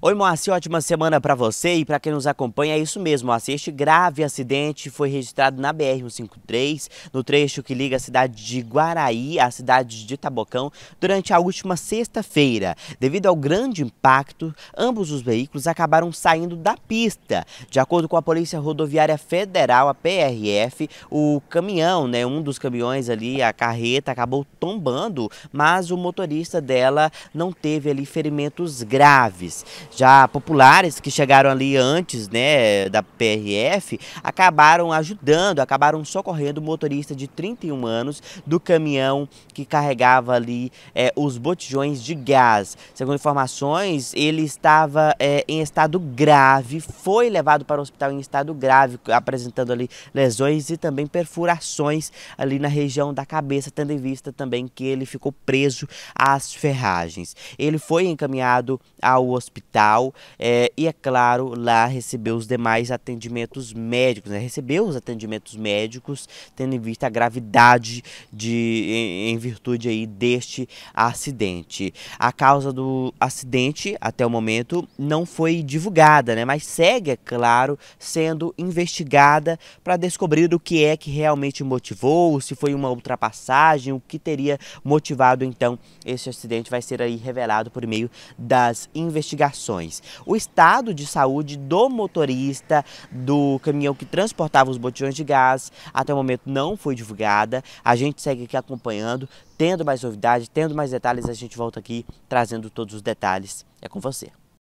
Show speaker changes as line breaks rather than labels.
Oi, Moacir, ótima semana para você e para quem nos acompanha. É isso mesmo, Moacir. Este grave acidente foi registrado na BR-153, no trecho que liga a cidade de Guaraí à cidade de Tabocão, durante a última sexta-feira. Devido ao grande impacto, ambos os veículos acabaram saindo da pista. De acordo com a Polícia Rodoviária Federal, a PRF, o caminhão, né, um dos caminhões ali, a carreta, acabou tombando, mas o motorista dela não teve ali ferimentos graves já populares que chegaram ali antes né, da PRF acabaram ajudando, acabaram socorrendo o motorista de 31 anos do caminhão que carregava ali é, os botijões de gás. Segundo informações, ele estava é, em estado grave, foi levado para o hospital em estado grave, apresentando ali lesões e também perfurações ali na região da cabeça, tendo em vista também que ele ficou preso às ferragens. Ele foi encaminhado ao hospital hospital é, e, é claro, lá recebeu os demais atendimentos médicos, né? os atendimentos médicos, tendo em vista a gravidade de, em, em virtude aí deste acidente. A causa do acidente, até o momento, não foi divulgada, né? mas segue, é claro, sendo investigada para descobrir o que é que realmente motivou, se foi uma ultrapassagem, o que teria motivado então esse acidente vai ser aí revelado por meio das investigações informações. O estado de saúde do motorista do caminhão que transportava os botijões de gás até o momento não foi divulgada. A gente segue aqui acompanhando, tendo mais novidades, tendo mais detalhes, a gente volta aqui trazendo todos os detalhes. É com você.